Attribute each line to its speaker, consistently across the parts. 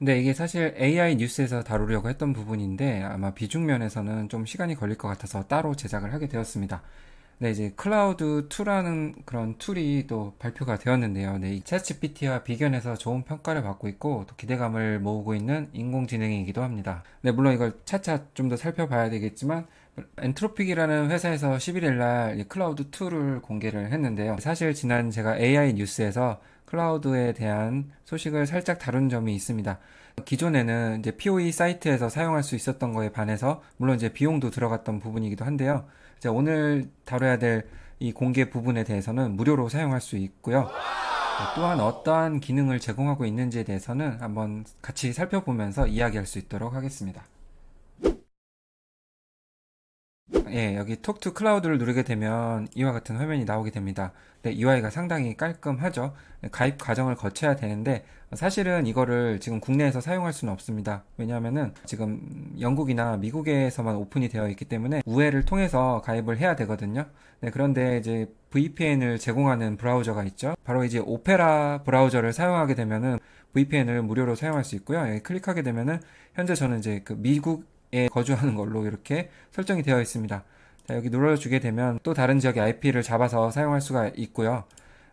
Speaker 1: 근데 네, 이게 사실 AI 뉴스에서 다루려고 했던 부분인데 아마 비중 면에서는 좀 시간이 걸릴 것 같아서 따로 제작을 하게 되었습니다. 네, 이제 클라우드 2라는 그런 툴이 또 발표가 되었는데요. 네, 이 챗GPT와 비견해서 좋은 평가를 받고 있고 또 기대감을 모으고 있는 인공지능이기도 합니다. 네, 물론 이걸 차차 좀 더 살펴봐야 되겠지만 엔트로픽이라는 회사에서 11일 날 클라우드 2를 공개를 했는데요. 사실 지난 제가 AI 뉴스에서 클라우드에 대한 소식을 살짝 다룬 점이 있습니다. 기존에는 이제 POE 사이트에서 사용할 수 있었던 거에 반해서 물론 이제 비용도 들어갔던 부분이기도 한데요. 이제 오늘 다뤄야 될 이 공개 부분에 대해서는 무료로 사용할 수 있고요. 또한 어떠한 기능을 제공하고 있는지에 대해서는 한번 같이 살펴보면서 이야기할 수 있도록 하겠습니다. 예, 여기 톡투 클라우드를 누르게 되면 이와 같은 화면이 나오게 됩니다. 네, UI가 상당히 깔끔하죠. 네, 가입 과정을 거쳐야 되는데 사실은 이거를 지금 국내에서 사용할 수는 없습니다. 왜냐하면은 지금 영국이나 미국에서만 오픈이 되어 있기 때문에 우회를 통해서 가입을 해야 되거든요. 네, 그런데 이제 VPN을 제공하는 브라우저가 있죠. 바로 이제 오페라 브라우저를 사용하게 되면은 VPN을 무료로 사용할 수 있고요. 여기 클릭하게 되면은 현재 저는 이제 그 미국 거주하는 걸로 이렇게 설정이 되어 있습니다. 자, 여기 눌러주게 되면 또 다른 지역의 IP를 잡아서 사용할 수가 있고요.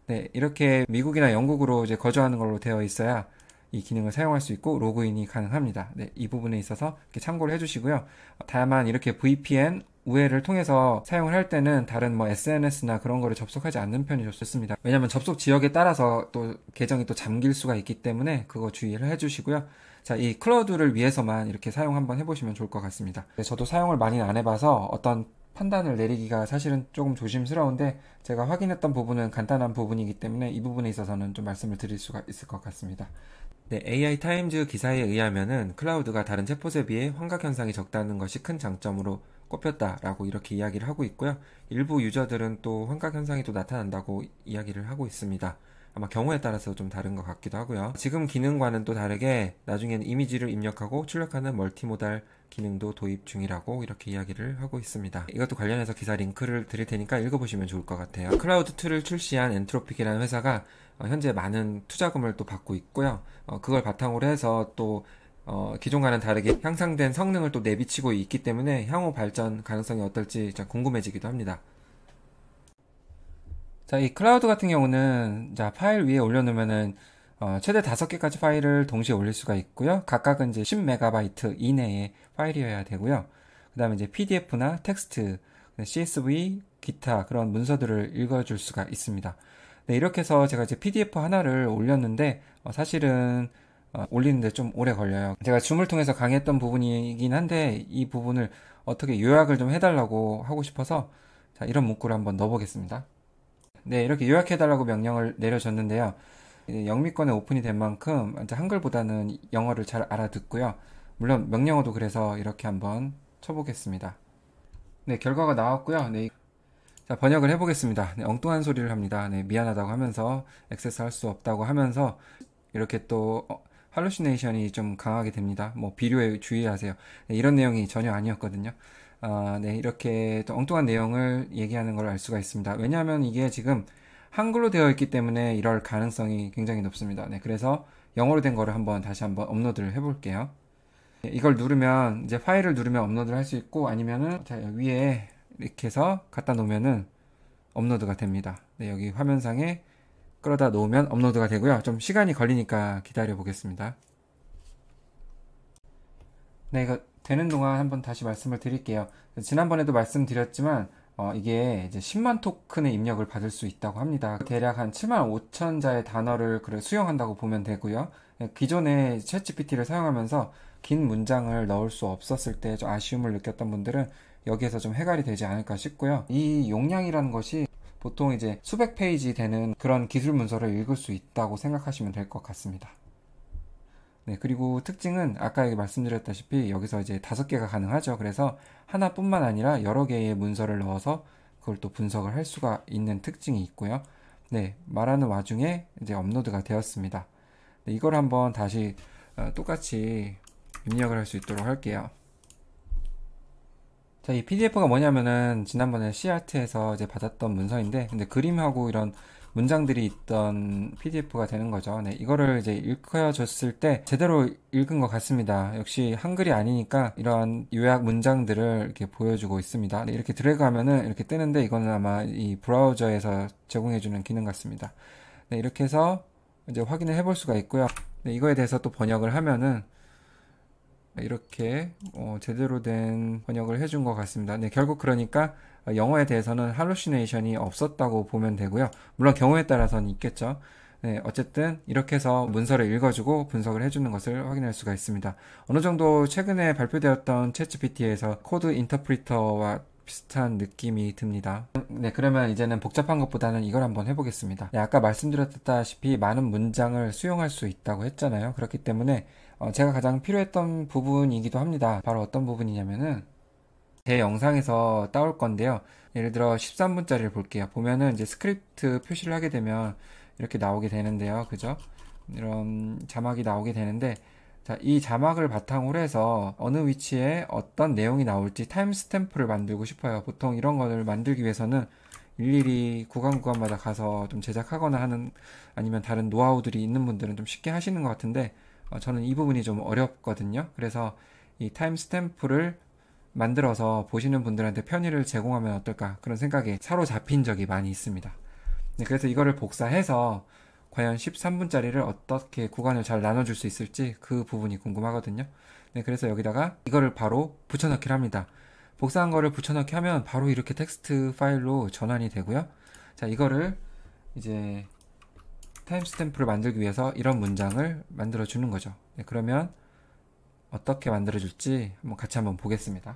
Speaker 1: 네, 이렇게 미국이나 영국으로 이제 거주하는 걸로 되어 있어야 이 기능을 사용할 수 있고 로그인이 가능합니다. 네, 이 부분에 있어서 참고를 해주시고요. 다만 이렇게 VPN 우회를 통해서 사용을 할 때는 다른 뭐 SNS나 그런 거를 접속하지 않는 편이 좋습니다. 왜냐하면 접속 지역에 따라서 또 계정이 또 잠길 수가 있기 때문에 그거 주의를 해주시고요. 자, 이 클라우드를 위해서만 이렇게 사용 한번 해보시면 좋을 것 같습니다. 네, 저도 사용을 많이 안 해봐서 어떤 판단을 내리기가 사실은 조금 조심스러운데 제가 확인했던 부분은 간단한 부분이기 때문에 이 부분에 있어서는 좀 말씀을 드릴 수가 있을 것 같습니다. 네, AI 타임즈 기사에 의하면은 클라우드가 다른 챗봇에 비해 환각 현상이 적다는 것이 큰 장점으로 꼽혔다라고 이렇게 이야기를 하고 있고요. 일부 유저들은 또 환각 현상이 또 나타난다고 이야기를 하고 있습니다. 아마 경우에 따라서 좀 다른 것 같기도 하고요. 지금 기능과는 또 다르게 나중에는 이미지를 입력하고 출력하는 멀티모달 기능도 도입 중이라고 이렇게 이야기를 하고 있습니다. 이것도 관련해서 기사 링크를 드릴 테니까 읽어보시면 좋을 것 같아요. 클라우드 2를 출시한 엔트로픽이라는 회사가 어, 현재 많은 투자금을 또 받고 있고요. 어, 그걸 바탕으로 해서 또 어, 기존과는 다르게 향상된 성능을 또 내비치고 있기 때문에 향후 발전 가능성이 어떨지 궁금해지기도 합니다. 자, 이 클라우드 같은 경우는 자, 파일 위에 올려놓으면은 어, 최대 5개까지 파일을 동시에 올릴 수가 있고요. 각각은 이제 10MB 이내의 파일이어야 되고요. 그 다음에 이제 PDF나 텍스트, CSV, 기타 그런 문서들을 읽어줄 수가 있습니다. 네, 이렇게 해서 제가 이제 PDF 하나를 올렸는데 어, 사실은 어, 올리는데 좀 오래 걸려요. 제가 줌을 통해서 강의했던 부분이긴 한데 이 부분을 어떻게 요약을 좀 해달라고 하고 싶어서 자, 이런 문구를 한번 넣어보겠습니다. 네, 이렇게 요약해달라고 명령을 내려줬는데요. 영미권에 오픈이 된 만큼 한글보다는 영어를 잘 알아듣고요. 물론 명령어도 그래서 이렇게 한번 쳐보겠습니다. 네, 결과가 나왔고요. 네, 자, 번역을 해보겠습니다. 네, 엉뚱한 소리를 합니다. 네, 미안하다고 하면서 액세스 할 수 없다고 하면서 이렇게 또 어, 할루시네이션이 좀 강하게 됩니다. 뭐 비료에 주의하세요. 네, 이런 내용이 전혀 아니었거든요. 아, 네, 이렇게 또 엉뚱한 내용을 얘기하는 걸 알 수가 있습니다. 왜냐하면 이게 지금 한글로 되어 있기 때문에 이럴 가능성이 굉장히 높습니다. 네, 그래서 영어로 된 거를 한번 다시 한번 업로드를 해볼게요. 네, 이걸 누르면 이제 파일을 누르면 업로드를 할 수 있고 아니면은 자, 위에 이렇게 해서 갖다 놓으면은 업로드가 됩니다. 네, 여기 화면상에 끌어다 놓으면 업로드가 되고요. 좀 시간이 걸리니까 기다려 보겠습니다. 네, 이거 되는 동안 한번 다시 말씀을 드릴게요. 지난번에도 말씀드렸지만 어, 이게 이제 10만 토큰의 입력을 받을 수 있다고 합니다. 대략 한 7만 5천 자의 단어를 수용한다고 보면 되고요. 예, 기존에 챗GPT를 사용하면서 긴 문장을 넣을 수 없었을 때 좀 아쉬움을 느꼈던 분들은 여기에서 좀 해결이 되지 않을까 싶고요. 이 용량이라는 것이 보통 이제 수백 페이지 되는 그런 기술 문서를 읽을 수 있다고 생각하시면 될 것 같습니다. 네, 그리고 특징은 아까 말씀드렸다시피 여기서 이제 다섯 개가 가능하죠. 그래서 하나뿐만 아니라 여러 개의 문서를 넣어서 그걸 또 분석을 할 수가 있는 특징이 있고요. 네, 말하는 와중에 이제 업로드가 되었습니다. 네, 이걸 한번 다시 어, 똑같이 입력을 할 수 있도록 할게요. 자, 이 PDF가 뭐냐면은 지난번에 c r 트에서 이제 받았던 문서인데 근데 그림하고 이런 문장들이 있던 PDF가 되는 거죠. 네, 이거를 이제 읽어줬을 때 제대로 읽은 것 같습니다. 역시 한글이 아니니까 이러한 요약 문장들을 이렇게 보여주고 있습니다. 네, 이렇게 드래그하면은 이렇게 뜨는데 이거는 아마 이 브라우저에서 제공해주는 기능 같습니다. 네, 이렇게 해서 이제 확인을 해 볼 수가 있고요. 네, 이거에 대해서 또 번역을 하면은 이렇게 어, 제대로 된 번역을 해준 것 같습니다. 네, 결국 그러니까 어, 영어에 대해서는 할루시네이션이 없었다고 보면 되고요. 물론 경우에 따라서는 있겠죠. 네, 어쨌든 이렇게 해서 문서를 읽어주고 분석을 해주는 것을 확인할 수가 있습니다. 어느 정도 최근에 발표되었던 챗GPT에서 코드 인터프리터와 비슷한 느낌이 듭니다. 네, 그러면 이제는 복잡한 것보다는 이걸 한번 해보겠습니다. 네, 아까 말씀드렸다시피 많은 문장을 수용할 수 있다고 했잖아요. 그렇기 때문에 어, 제가 가장 필요했던 부분이기도 합니다. 바로 어떤 부분이냐면은 제 영상에서 따올 건데요. 예를 들어 13분짜리를 볼게요. 보면은 이제 스크립트 표시를 하게 되면 이렇게 나오게 되는데요. 그죠? 이런 자막이 나오게 되는데 자, 이 자막을 바탕으로 해서 어느 위치에 어떤 내용이 나올지 타임스탬프를 만들고 싶어요. 보통 이런 거를 만들기 위해서는 일일이 구간 구간마다 가서 좀 제작하거나 하는 아니면 다른 노하우들이 있는 분들은 좀 쉽게 하시는 것 같은데 어, 저는 이 부분이 좀 어렵거든요. 그래서 이 타임스탬프를 만들어서 보시는 분들한테 편의를 제공하면 어떨까 그런 생각에 사로잡힌 적이 많이 있습니다. 네, 그래서 이거를 복사해서 과연 13분짜리를 어떻게 구간을 잘 나눠줄 수 있을지 그 부분이 궁금하거든요. 네, 그래서 여기다가 이거를 바로 붙여넣기를 합니다. 복사한 거를 붙여넣기 하면 바로 이렇게 텍스트 파일로 전환이 되고요. 자, 이거를 이제 타임스탬프를 만들기 위해서 이런 문장을 만들어 주는 거죠. 네, 그러면 어떻게 만들어 줄지 한번 같이 한번 보겠습니다.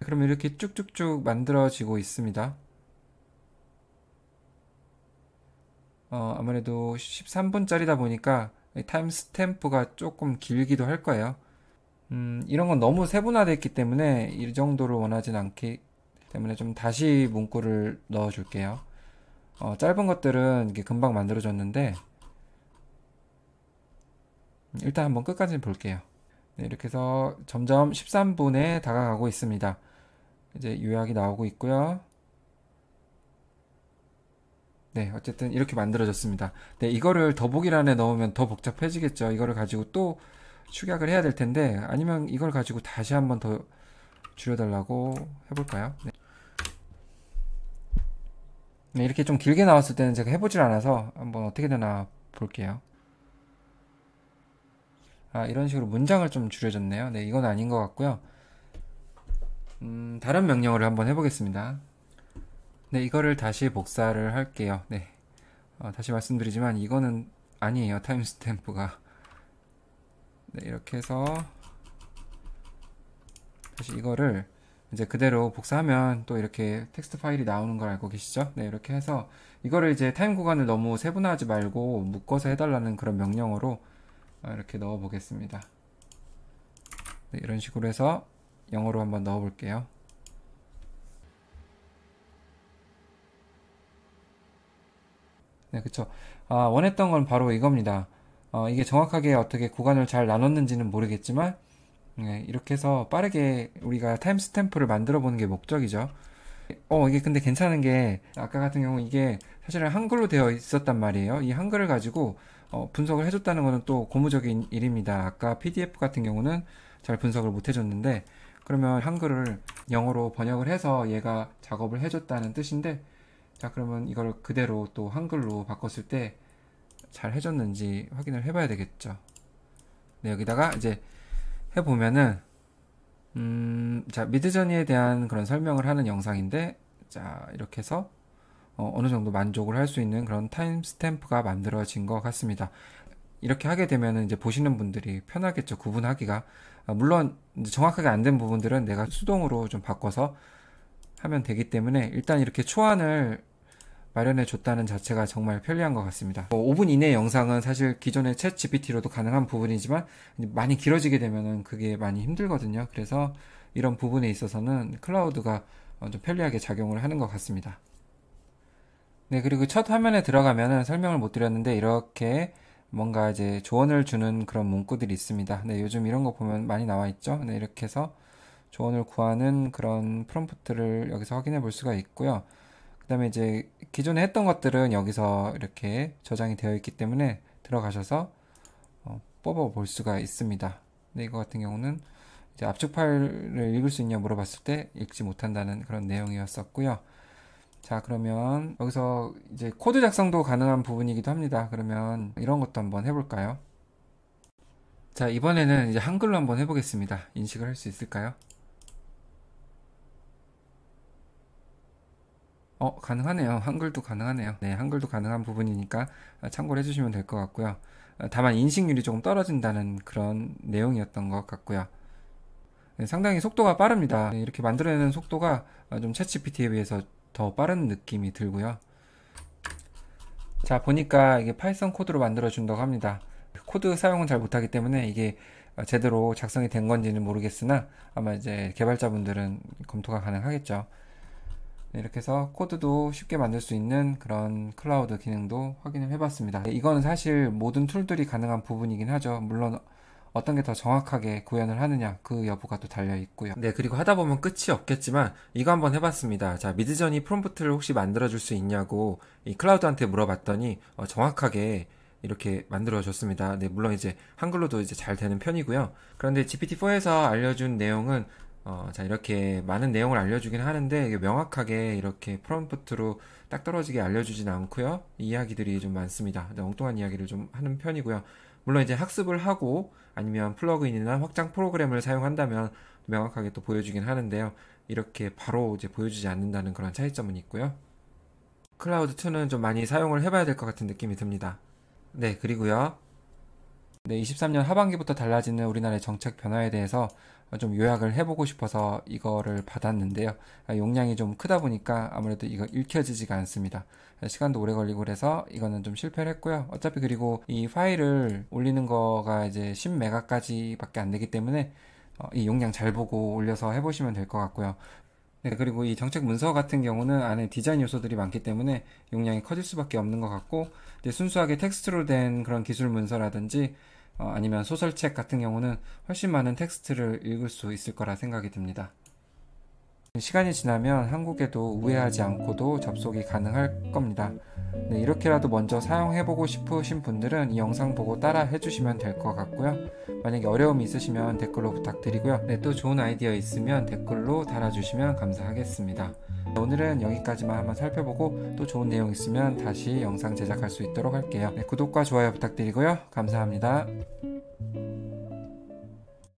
Speaker 1: 그럼 이렇게 쭉쭉쭉 만들어지고 있습니다. 어, 아무래도 13분짜리다 보니까 타임 스탬프가 조금 길기도 할 거예요. 음, 이런 건 너무 세분화됐기 때문에 이 정도를 원하진 않기 때문에 좀 다시 문구를 넣어줄게요. 어, 짧은 것들은 이게 금방 만들어졌는데 음, 일단 한번 끝까지 볼게요. 네, 이렇게 해서 점점 13분에 다가가고 있습니다. 이제 요약이 나오고 있고요. 네, 어쨌든 이렇게 만들어졌습니다. 네, 이거를 더보기란에 넣으면 더 복잡해지겠죠. 이거를 가지고 또 축약을 해야 될 텐데 아니면 이걸 가지고 다시 한번 더 줄여달라고 해볼까요? 네. 네, 이렇게 좀 길게 나왔을 때는 제가 해보질 않아서 한번 어떻게 되나 볼게요. 아, 이런 식으로 문장을 좀 줄여줬네요. 네, 이건 아닌 것 같고요. 음, 다른 명령어를 한번 해보겠습니다. 네, 이거를 다시 복사를 할게요. 네. 어, 다시 말씀드리지만 이거는 아니에요. 타임스탬프가. 네, 이렇게 해서 다시 이거를 이제 그대로 복사하면 또 이렇게 텍스트 파일이 나오는 걸 알고 계시죠? 네, 이렇게 해서 이거를 이제 타임 구간을 너무 세분화하지 말고 묶어서 해달라는 그런 명령어로 아, 이렇게 넣어 보겠습니다. 네, 이런 식으로 해서 영어로 한번 넣어 볼게요. 네, 그쵸. 아, 원했던 건 바로 이겁니다. 어, 이게 정확하게 어떻게 구간을 잘 나눴는지는 모르겠지만, 네, 이렇게 해서 빠르게 우리가 타임스탬프를 만들어 보는 게 목적이죠. 어, 이게 근데 괜찮은 게, 아까 같은 경우 이게 사실은 한글로 되어 있었단 말이에요. 이 한글을 가지고 어, 분석을 해줬다는 거는 또 고무적인 일입니다. 아까 PDF 같은 경우는 잘 분석을 못 해줬는데, 그러면 한글을 영어로 번역을 해서 얘가 작업을 해줬다는 뜻인데 자 그러면 이걸 그대로 또 한글로 바꿨을 때 잘 해줬는지 확인을 해봐야 되겠죠 네 여기다가 이제 해보면은 음, 자 미드저니에 대한 그런 설명을 하는 영상인데 자 이렇게 해서 어, 어느 정도 만족을 할 수 있는 그런 타임스탬프가 만들어진 것 같습니다. 이렇게 하게 되면 이제 보시는 분들이 편하겠죠. 구분하기가. 아, 물론 정확하게 안 된 부분들은 내가 수동으로 좀 바꿔서 하면 되기 때문에 일단 이렇게 초안을 마련해 줬다는 자체가 정말 편리한 것 같습니다. 5분 뭐 이내 영상은 사실 기존의 챗 GPT로도 가능한 부분이지만 많이 길어지게 되면 그게 많이 힘들거든요. 그래서 이런 부분에 있어서는 클라우드가 어, 좀 편리하게 작용을 하는 것 같습니다. 네, 그리고 첫 화면에 들어가면 설명을 못 드렸는데 이렇게 뭔가 이제 조언을 주는 그런 문구들이 있습니다. 네, 요즘 이런 거 보면 많이 나와 있죠. 네, 이렇게 해서 조언을 구하는 그런 프롬프트를 여기서 확인해 볼 수가 있고요. 그 다음에 이제 기존에 했던 것들은 여기서 이렇게 저장이 되어 있기 때문에 들어가셔서 어, 뽑아 볼 수가 있습니다. 네, 이거 같은 경우는 이제 압축 파일을 읽을 수 있냐 물어봤을 때 읽지 못한다는 그런 내용이었었고요. 자 그러면 여기서 이제 코드 작성도 가능한 부분이기도 합니다 그러면 이런 것도 한번 해볼까요 자 이번에는 이제 한글로 한번 해보겠습니다 인식을 할 수 있을까요 어 가능하네요 한글도 가능하네요 네 한글도 가능한 부분이니까 참고를 해주시면 될 것 같고요 다만 인식률이 조금 떨어진다는 그런 내용이었던 것 같고요 네, 상당히 속도가 빠릅니다 네, 이렇게 만들어내는 속도가 좀 채취 PT에 비해서 더 빠른 느낌이 들고요. 자 보니까 이게 파이썬 코드로 만들어 준다고 합니다. 그 코드 사용은 잘 못하기 때문에 이게 어, 제대로 작성이 된 건지는 모르겠으나 아마 이제 개발자분들은 검토가 가능하겠죠. 이렇게 해서 코드도 쉽게 만들 수 있는 그런 클라우드 기능도 확인을 해봤습니다. 이건 사실 모든 툴들이 가능한 부분이긴 하죠. 물론 어떤 게 더 정확하게 구현을 하느냐 그 여부가 또 달려 있고요. 네, 그리고 하다 보면 끝이 없겠지만 이거 한번 해봤습니다. 자, 미드전이 프롬프트를 혹시 만들어줄 수 있냐고 이 클라우드한테 물어봤더니 어, 정확하게 이렇게 만들어줬습니다. 네, 물론 이제 한글로도 이제 잘 되는 편이고요. 그런데 GPT-4에서 알려준 내용은 어, 자 이렇게 많은 내용을 알려주긴 하는데 명확하게 이렇게 프롬프트로 딱 떨어지게 알려주진 않고요. 이야기들이 좀 많습니다. 네, 엉뚱한 이야기를 좀 하는 편이고요. 물론 이제 학습을 하고 아니면 플러그인이나 확장 프로그램을 사용한다면 명확하게 또 보여주긴 하는데요. 이렇게 바로 이제 보여주지 않는다는 그런 차이점은 있고요. 클라우드2는 좀 많이 사용을 해봐야 될 것 같은 느낌이 듭니다. 네, 그리고요. 네, 23년 하반기부터 달라지는 우리나라의 정책 변화에 대해서 좀 요약을 해보고 싶어서 이거를 받았는데요. 아, 용량이 좀 크다 보니까 아무래도 이거 읽혀지지가 않습니다. 아, 시간도 오래 걸리고 그래서 이거는 좀 실패를 했고요. 어차피 그리고 이 파일을 올리는 거가 이제 10메가까지밖에 안 되기 때문에 어, 이 용량 잘 보고 올려서 해보시면 될 것 같고요. 네, 그리고 이 정책 문서 같은 경우는 안에 디자인 요소들이 많기 때문에 용량이 커질 수밖에 없는 것 같고, 이제 순수하게 텍스트로 된 그런 기술 문서라든지, 어, 아니면 소설책 같은 경우는 훨씬 많은 텍스트를 읽을 수 있을 거라 생각이 듭니다. 시간이 지나면 한국에도 우회하지 않고도 접속이 가능할 겁니다. 네, 이렇게라도 먼저 사용해보고 싶으신 분들은 이 영상 보고 따라 해주시면 될 것 같고요. 만약에 어려움이 있으시면 댓글로 부탁드리고요. 네, 또 좋은 아이디어 있으면 댓글로 달아주시면 감사하겠습니다. 네, 오늘은 여기까지만 한번 살펴보고 또 좋은 내용 있으면 다시 영상 제작할 수 있도록 할게요. 네, 구독과 좋아요 부탁드리고요. 감사합니다.